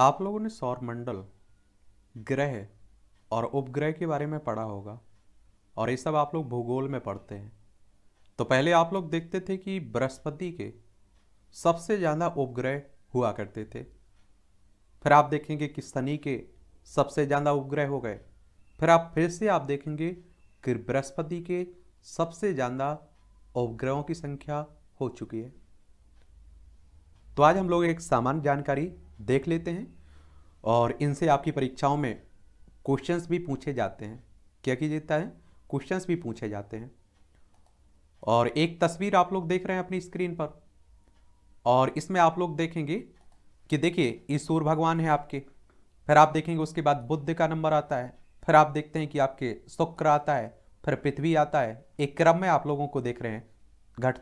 आप लोगों ने सौर मंडल ग्रह और उपग्रह के बारे में पढ़ा होगा और ये सब आप लोग भूगोल में पढ़ते हैं तो पहले आप लोग देखते थे कि बृहस्पति के सबसे ज़्यादा उपग्रह हुआ करते थे फिर आप देखेंगे कि शनि के सबसे ज़्यादा उपग्रह हो गए फिर आप फिर से आप देखेंगे कि बृहस्पति के सबसे ज़्यादा उपग्रहों की संख्या हो चुकी है तो आज हम लोग एक सामान्य जानकारी देख लेते हैं और इनसे आपकी परीक्षाओं में क्वेश्चंस भी पूछे जाते हैं क्या किया जाता है क्वेश्चंस भी पूछे जाते हैं और एक तस्वीर आप लोग देख रहे हैं अपनी स्क्रीन पर और इसमें आप लोग देखेंगे कि देखिए ईश्वर भगवान है आपके फिर आप देखेंगे उसके बाद बुद्ध का नंबर आता है फिर आप देखते हैं कि आपके शुक्र आता है फिर पृथ्वी आता है एक क्रम में आप लोगों को देख रहे हैं घट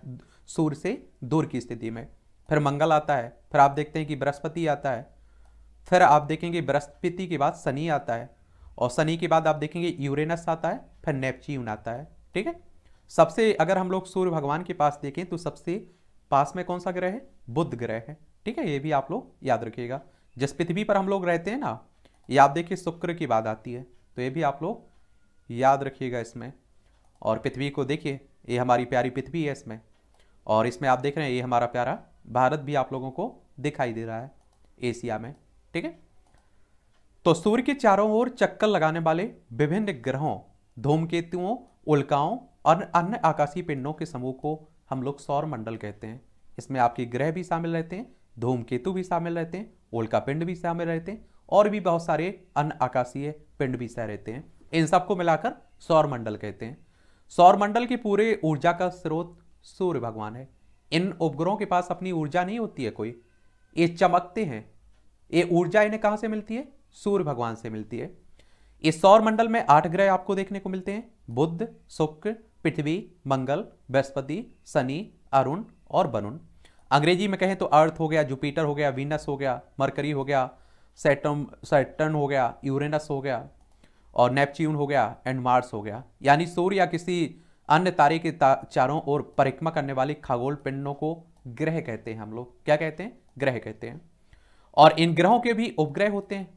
सूर्य से दूर की स्थिति में फिर मंगल आता है फिर आप देखते हैं कि बृहस्पति आता है फिर आप देखेंगे बृहस्पति के बाद शनि आता है और शनि के बाद आप देखेंगे यूरेनस आता है फिर नेपच्यून आता है ठीक है सबसे अगर हम लोग सूर्य भगवान के पास देखें तो सबसे पास में कौन सा ग्रह है बुद्ध ग्रह है ठीक है ये भी आप लोग याद रखिएगा जिस पृथ्वी पर हम लोग रहते हैं ना ये आप देखिए शुक्र की बात आती है तो ये भी आप लोग याद रखिएगा इसमें और पृथ्वी को देखिए ये हमारी प्यारी पृथ्वी है इसमें और इसमें आप देख रहे हैं ये हमारा प्यारा भारत भी आप लोगों को दिखाई दे रहा है एशिया में ठीक है तो सूर्य के चारों ओर चक्कर लगाने वाले विभिन्न ग्रहों धूमकेतुओं उल्काओं और अन्य आकाशीय पिंडों के समूह को हम लोग सौर मंडल कहते हैं इसमें आपके ग्रह भी शामिल रहते हैं धूमकेतु भी शामिल रहते हैं उल्का पिंड भी शामिल रहते हैं और भी बहुत सारे अन्य आकाशीय पिंड भी सह रहते हैं इन सबको मिलाकर सौर मंडल कहते हैं सौर मंडल के पूरे ऊर्जा का स्रोत सूर्य भगवान है इन उपग्रहों के पास अपनी ऊर्जा नहीं होती है कोई ये चमकते हैं ये ऊर्जा इन्हें कहाँ से मिलती है सूर्य भगवान से मिलती है इस सौर मंडल में आठ ग्रह आपको देखने को मिलते हैं बुद्ध शुक्र पृथ्वी मंगल बृहस्पति शनि अरुण और वरुण अंग्रेजी में कहें तो अर्थ हो गया जुपिटर हो गया वीनस हो गया मरकरी हो गया सेटम सैटर्न हो गया यूरेनस हो गया और नेपच्यून हो गया एंड मार्स हो गया यानी सूर्य या किसी अन्य तारे के ता, चारों ओर परिक्रमा करने वाले खगोल पिंडों को ग्रह कहते हैं हम लोग क्या कहते हैं ग्रह कहते हैं और इन ग्रहों के भी उपग्रह होते हैं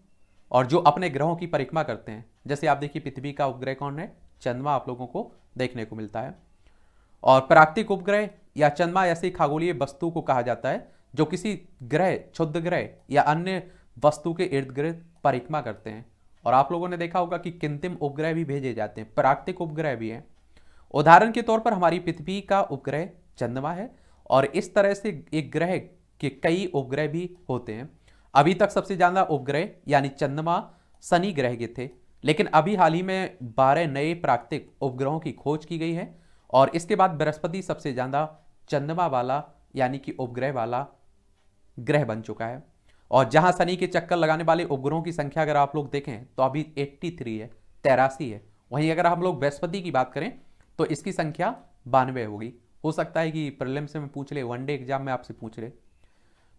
और जो अपने ग्रहों की परिक्रमा करते हैं जैसे आप देखिए पृथ्वी का उपग्रह कौन है चंद्रमा आप लोगों को देखने को मिलता है और प्राकृतिक उपग्रह या चंद्रमा ऐसी खगोलीय वस्तु को कहा जाता है जो किसी ग्रह क्षुद्ध ग्रह या अन्य वस्तु के इर्द गिर्द परिक्रमा करते हैं और आप लोगों ने देखा होगा कि किंतिम उपग्रह भी भेजे जाते हैं प्राकृतिक उपग्रह भी हैं उदाहरण के तौर पर हमारी पृथ्वी का उपग्रह चंद्रमा है और इस तरह से एक ग्रह के कई उपग्रह भी होते हैं अभी तक सबसे ज़्यादा उपग्रह यानी चंद्रमा शनि ग्रह के थे लेकिन अभी हाल ही में 12 नए प्राकृतिक उपग्रहों की खोज की गई है और इसके बाद बृहस्पति सबसे ज़्यादा चंद्रमा वाला यानी कि उपग्रह वाला ग्रह बन चुका है और जहां शनि के चक्कर लगाने वाले उपग्रहों की संख्या अगर आप लोग देखें तो अभी 83 है तेरासी है वहीं अगर हम लोग बृहस्पति की बात करें तो इसकी संख्या बानवे होगी हो सकता है कि प्रलम से पूछ ले डे एग्जाम में आपसे पूछ ले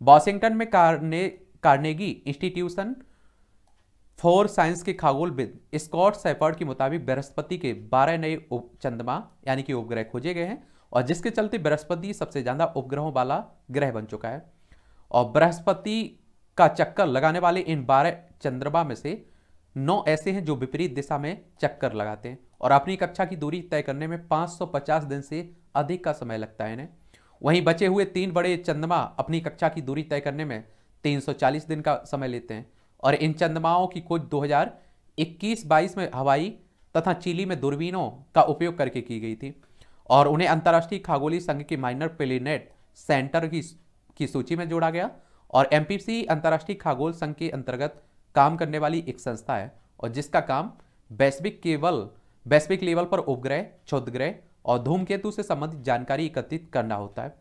वॉशिंगटन में कारने कार्नेगी इंस्टीट्यूशन फॉर साइंस के खगोल स्कॉट सैफर्ड के मुताबिक बृहस्पति के 12 नए चंद्रमा यानी कि उपग्रह खोजे गए हैं और जिसके चलते बृहस्पति सबसे ज़्यादा उपग्रहों वाला ग्रह बन चुका है और बृहस्पति का चक्कर लगाने वाले इन बारह चंद्रमा में से नौ ऐसे हैं जो विपरीत दिशा में चक्कर लगाते हैं और अपनी कक्षा की दूरी तय करने में 550 दिन से अधिक का समय लगता है इन्हें वहीं बचे हुए तीन बड़े चंद्रमा अपनी कक्षा की दूरी तय करने में 340 दिन का समय लेते हैं और इन चंद्रमाओं की खोज 2021-22 में हवाई तथा चिली में दूरबीनों का उपयोग करके की गई थी और उन्हें अंतर्राष्ट्रीय खागोली संघ के माइनर प्लेनेट सेंटर की की सूची में जोड़ा गया और सी अंतर्राष्ट्रीय खागोल संघ के अंतर्गत काम करने वाली एक संस्था है और जिसका काम वैश्विक केवल वैश्विक लेवल पर उपग्रह क्षुद्रग्रह और धूमकेतु से संबंधित जानकारी एकत्रित करना होता है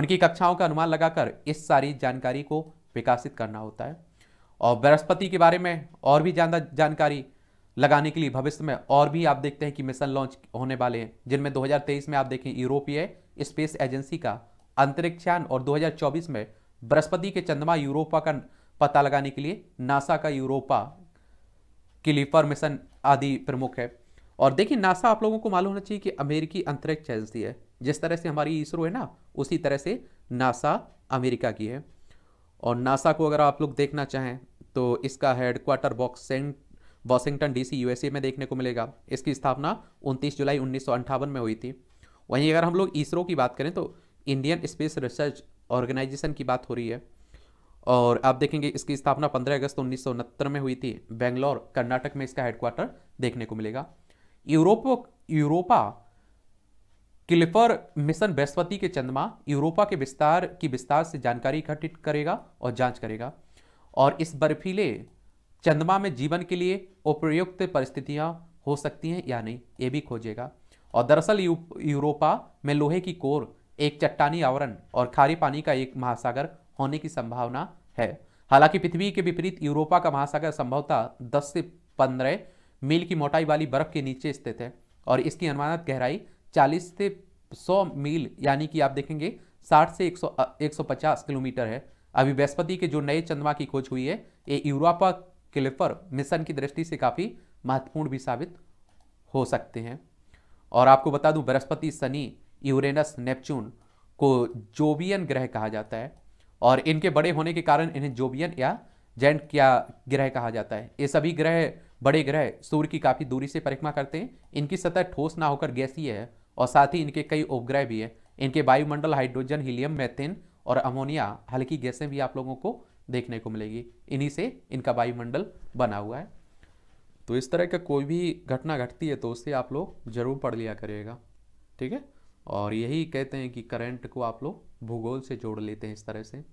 उनकी कक्षाओं का अनुमान लगाकर इस सारी जानकारी को विकसित करना होता है और बृहस्पति के बारे में और भी ज्यादा जानकारी लगाने के लिए भविष्य में और भी आप देखते हैं कि मिशन लॉन्च होने वाले हैं जिनमें 2023 में आप देखें यूरोपीय स्पेस एजेंसी का अंतरिक्षयान और 2024 में बृहस्पति के चंद्रमा यूरोपा का पता लगाने के लिए नासा का यूरोपा क्लिफॉर्मेशन आदि प्रमुख है और देखिए नासा आप लोगों को मालूम होना चाहिए कि अमेरिकी अंतरिक्ष एजेंसी है जिस तरह से हमारी इसरो है ना उसी तरह से नासा अमेरिका की है और नासा को अगर आप लोग देखना चाहें तो इसका हेडक्वार्टर बॉक्सेंट वॉशिंगटन डीसी यूएसए में देखने को मिलेगा इसकी स्थापना 29 जुलाई उन्नीस में हुई थी वहीं अगर हम लोग इसरो की बात करें तो इंडियन स्पेस रिसर्च ऑर्गेनाइजेशन की बात हो रही है और आप देखेंगे इसकी स्थापना 15 अगस्त उन्नीस में हुई थी बेंगलोर कर्नाटक में इसका हेडक्वार्टर देखने को मिलेगा यूरोप यूरोपा क्लिफर मिशन बृहस्पति के चंद्रमा यूरोपा के विस्तार की विस्तार से जानकारी इकट्ठित करेगा और जांच करेगा और इस बर्फीले चंद्रमा में जीवन के लिए उपयुक्त परिस्थितियां हो सकती हैं या नहीं ये भी खोजेगा और दरअसल यू, यूरोपा में लोहे की कोर एक चट्टानी आवरण और खारे पानी का एक महासागर होने की संभावना है हालांकि पृथ्वी के विपरीत यूरोपा का महासागर संभवतः 10 से 15 मील की मोटाई वाली बर्फ के नीचे स्थित है और इसकी अनुमानित गहराई 40 से 100 मील यानी कि आप देखेंगे 60 से 100 150 किलोमीटर है अभी बृहस्पति के जो नए चंद्रमा की खोज हुई है ये यूरोपा क्लिफर मिशन की दृष्टि से काफ़ी महत्वपूर्ण भी साबित हो सकते हैं और आपको बता दूं बृहस्पति शनि यूरेनस नेपच्यून को जोवियन ग्रह कहा जाता है और इनके बड़े होने के कारण इन्हें जोबियन या जैंट क्या ग्रह कहा जाता है ये सभी ग्रह बड़े ग्रह सूर्य की काफ़ी दूरी से परिक्रमा करते हैं इनकी सतह ठोस ना होकर गैसीय है और साथ ही इनके कई उपग्रह भी हैं इनके वायुमंडल हाइड्रोजन हीलियम मैथेन और अमोनिया हल्की गैसें भी आप लोगों को देखने को मिलेगी इन्हीं से इनका वायुमंडल बना हुआ है तो इस तरह का कोई भी घटना घटती है तो उससे आप लोग जरूर पढ़ लिया करिएगा ठीक है और यही कहते हैं कि करंट को आप लोग भूगोल से जोड़ लेते हैं इस तरह से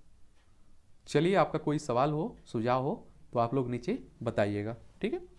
चलिए आपका कोई सवाल हो सुझाव हो तो आप लोग नीचे बताइएगा ठीक है